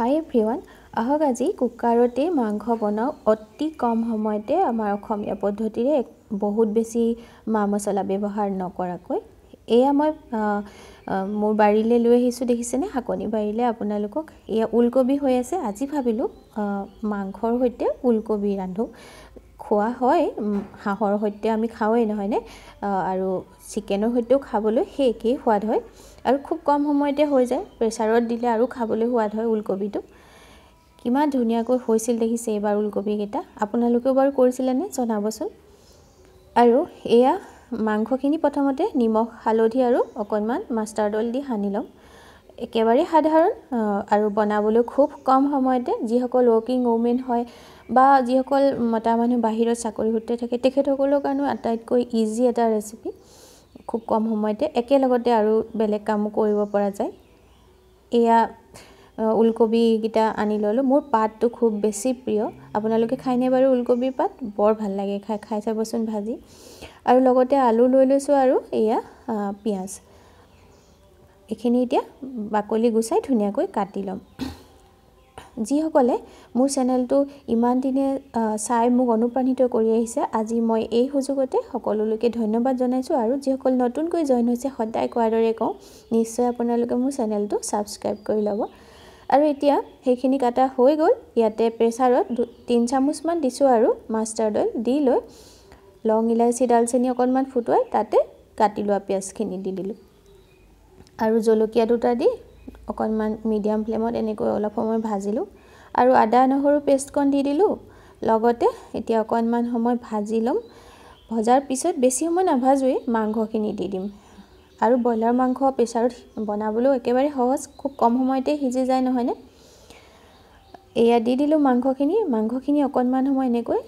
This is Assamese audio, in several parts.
হাই এভৰিৱান আহক আজি কুকাৰতে মাংস বনাওঁ অতি কম সময়তে আমাৰ অসমীয়া পদ্ধতিৰে বহুত বেছি মা মচলা ব্যৱহাৰ নকৰাকৈ এয়া মই মোৰ বাৰীলৈ লৈ আহিছোঁ দেখিছেনে শাকনি বাৰীলৈ আপোনালোকক এয়া ওলকবি হৈ আছে আজি ভাবিলোঁ মাংসৰ সৈতে ওলকবি ৰান্ধোঁ খোৱা হয় হাঁহৰ সৈতে আমি খাওঁৱেই নহয়নে আৰু চিকেনৰ সৈতেও খাবলৈ সেই একেই সোৱাদ হয় আৰু খুব কম সময়তে হৈ যায় প্ৰেচাৰত দিলে আৰু খাবলৈ সোৱাদ হয় ওলকবিটো কিমান ধুনীয়াকৈ হৈছিল দেখিছে এইবাৰ ওলকবিকেইটা আপোনালোকেও বাৰু কৰিছিলেনে জনাবচোন আৰু এয়া মাংসখিনি প্ৰথমতে নিমখ হালধি আৰু অকণমান মাষ্টাৰ দল দি সানি ল'ম একেবাৰে সাধাৰণ আৰু বনাবলৈ খুব কম সময়তে যিসকল ৱৰ্কিং ৱমেন হয় বা যিসকল মতা মানুহ বাহিৰত চাকৰি সূত্ৰে থাকে তেখেতসকলৰ কাৰণেও আটাইতকৈ ইজি এটা ৰেচিপি খুব কম সময়তে একেলগতে আৰু বেলেগ কামো কৰিব পৰা যায় এয়া ওলকবিকেইটা আনি ল'লোঁ মোৰ পাতটো খুব বেছি প্ৰিয় আপোনালোকে খাইনে বাৰু ওলকবিৰ পাত বৰ ভাল লাগে খাই খাই চাবচোন ভাজি আৰু লগতে আলু লৈ লৈছোঁ আৰু এয়া পিঁয়াজ এইখিনি এতিয়া বাকলি গুচাই ধুনীয়াকৈ কাটি ল'ম যিসকলে মোৰ চেনেলটো ইমান দিনে চাই মোক অনুপ্ৰাণিত কৰি আহিছে আজি মই এই সুযোগতে সকলোলৈকে ধন্যবাদ জনাইছোঁ আৰু যিসকল নতুনকৈ জইন হৈছে সদায় কোৱাৰ দৰে কওঁ নিশ্চয় আপোনালোকে মোৰ চেনেলটো ছাবস্ক্ৰাইব কৰি ল'ব আৰু এতিয়া সেইখিনি কাটা হৈ গ'ল ইয়াতে প্ৰেছাৰত তিনি চামুচমান দিছোঁ আৰু মাষ্টাৰ্ড অইল দি লৈ লং ইলাচি ডালচেনি অকণমান ফুটুৱাই তাতে কাটি লোৱা পিঁয়াজখিনি দি দিলোঁ আৰু জলকীয়া দুটা দি অকণমান মিডিয়াম ফ্লেমত এনেকৈ অলপ সময় ভাজিলোঁ আৰু আদা নহৰু পেষ্টকণ দি দিলোঁ লগতে এতিয়া অকণমান সময় ভাজি ল'ম ভজাৰ পিছত বেছি সময় নাভাজোৱেই মাংসখিনি দি দিম আৰু ব্ৰইলাৰ মাংস প্ৰেছাৰত বনাবলৈও একেবাৰে সহজ খুব কম সময়তে সিজি যায় নহয়নে এয়া দি দিলোঁ মাংসখিনি মাংসখিনি অকণমান সময় এনেকৈ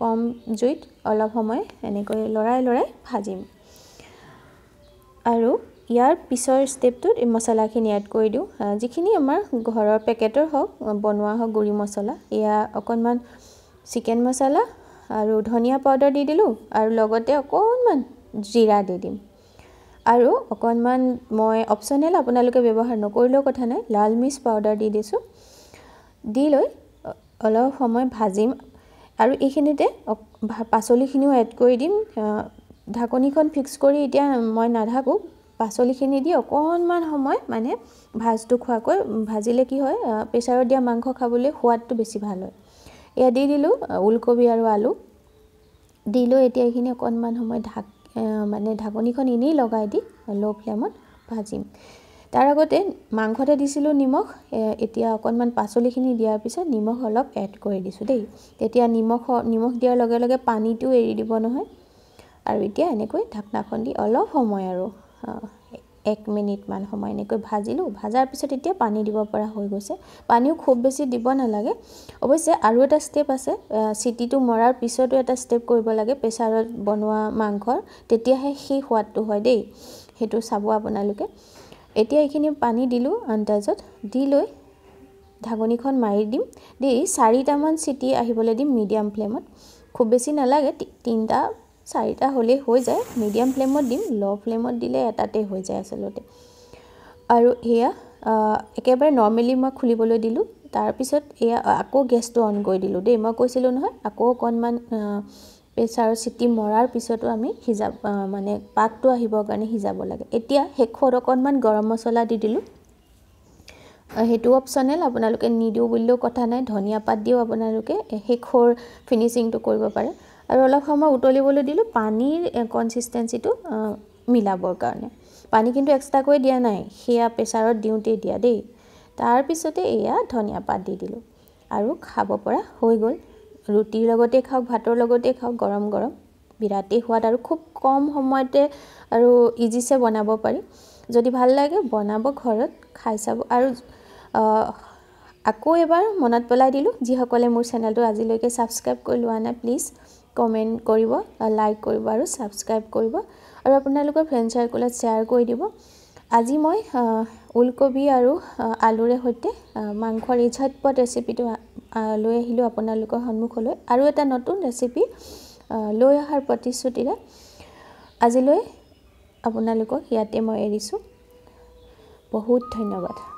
কম জুইত অলপ সময় এনেকৈ লৰাই লৰাই ভাজিম আৰু ইয়াৰ পিছৰ ষ্টেপটোত এই মছলাখিনি এড কৰি দিওঁ যিখিনি আমাৰ ঘৰৰ পেকেটৰ হওক বনোৱা হওক গুড়ি মছলা এয়া অকণমান চিকেন মছলা আৰু ধনিয়া পাউডাৰ দি দিলোঁ আৰু লগতে অকণমান জিৰা দি দিম আৰু অকণমান মই অপশ্যনেল আপোনালোকে ব্যৱহাৰ নকৰিলেও কথা নাই লাল মিচ পাউডাৰ দি দিছোঁ দি লৈ অলপ সময় ভাজিম আৰু এইখিনিতে পাচলিখিনিও এড কৰি দিম ঢাকনিখন ফিক্স কৰি এতিয়া মই নাঢাকোঁ পাচলিখিনি দি অকণমান সময় মানে ভাজটো খোৱাকৈ ভাজিলে কি হয় প্ৰেচাৰত দিয়া মাংস খাবলৈ সোৱাদটো বেছি ভাল হয় এয়া দি দিলোঁ ওলকবি আৰু আলু দি লৈ এতিয়া এইখিনি অকণমান সময় ঢাক মানে ঢাকনিখন এনেই লগাই দি ল' ফ্লেমত ভাজিম তাৰ আগতে মাংসতে দিছিলোঁ নিমখ এতিয়া অকণমান পাচলিখিনি দিয়াৰ পিছত নিমখ অলপ এড কৰি দিছোঁ দেই তেতিয়া নিমখ নিমখ দিয়াৰ লগে লগে পানীটো এৰি দিব নহয় আৰু এতিয়া এনেকৈ ঢাকনাখন দি অলপ সময় আৰু এক মিনিটমান সময় এনেকৈ ভাজিলোঁ ভজাৰ পিছত এতিয়া পানী দিব পৰা হৈ গৈছে পানীও খুব বেছি দিব নালাগে অৱশ্যে আৰু এটা ষ্টেপ আছে চিটিটো মৰাৰ পিছতো এটা ষ্টেপ কৰিব লাগে প্ৰেছাৰত বনোৱা মাংসৰ তেতিয়াহে সেই সোৱাদটো হয় দেই সেইটো চাব আপোনালোকে এতিয়া এইখিনি পানী দিলোঁ আন্দাজত দি লৈ ঢাকনিখন মাৰি দিম দি চাৰিটামান চিটি আহিবলৈ দিম মিডিয়াম ফ্লেমত খুব বেছি নালাগে তিনিটা চাৰিটা হ'লেই হৈ যায় মিডিয়াম ফ্লেমত দিম ল' ফ্লেমত দিলে এটাতে হৈ যায় আচলতে আৰু এয়া একেবাৰে নৰ্মেলি মই খুলিবলৈ দিলোঁ তাৰপিছত এয়া আকৌ গেছটো অন কৰি দিলোঁ দেই মই কৈছিলোঁ নহয় আকৌ অকণমান প্ৰেচাৰ চিটি মৰাৰ পিছতো আমি সিজা মানে পাকটো আহিবৰ কাৰণে সিজাব লাগে এতিয়া শেষত অকণমান গৰম মছলা দি দিলোঁ সেইটো অপশ্যনেল আপোনালোকে নিদিওঁ বুলিলেও কথা নাই ধনিয়া পাত দিও আপোনালোকে শেষৰ ফিনিচিংটো কৰিব পাৰে আৰু অলপ সময় উতলিবলৈ দিলোঁ পানীৰ কনচিষ্টেঞ্চিটো মিলাবৰ কাৰণে পানী কিন্তু এক্সট্ৰাকৈ দিয়া নাই সেয়া প্ৰেচাৰত দিওঁতেই দিয়া দেই তাৰপিছতে এয়া ধনিয়া পাত দি দিলোঁ আৰু খাব পৰা হৈ গ'ল ৰুটিৰ লগতে খাওক ভাতৰ লগতে খাওক গৰম গৰম বিৰাটেই সোৱাদ আৰু খুব কম সময়তে আৰু ইজিছে বনাব পাৰি যদি ভাল লাগে বনাব ঘৰত খাই চাব আৰু আকৌ এবাৰ মনত পেলাই দিলোঁ যিসকলে মোৰ চেনেলটো আজিলৈকে ছাবস্ক্ৰাইব কৰি লোৱা নাই প্লিজ কমেণ্ট কৰিব লাইক কৰিব আৰু ছাবস্ক্ৰাইব কৰিব আৰু আপোনালোকৰ ফ্ৰেণ্ড চাৰ্কলত শ্বেয়াৰ কৰি দিব আজি মই ওলকবি আৰু আলুৰে সৈতে মাংসৰ এই ঝটপট ৰেচিপিটো লৈ আহিলোঁ আপোনালোকৰ সন্মুখলৈ আৰু এটা নতুন ৰেচিপি লৈ অহাৰ প্ৰতিশ্ৰুতিৰে আজিলৈ আপোনালোকক ইয়াতে মই এৰিছোঁ বহুত ধন্যবাদ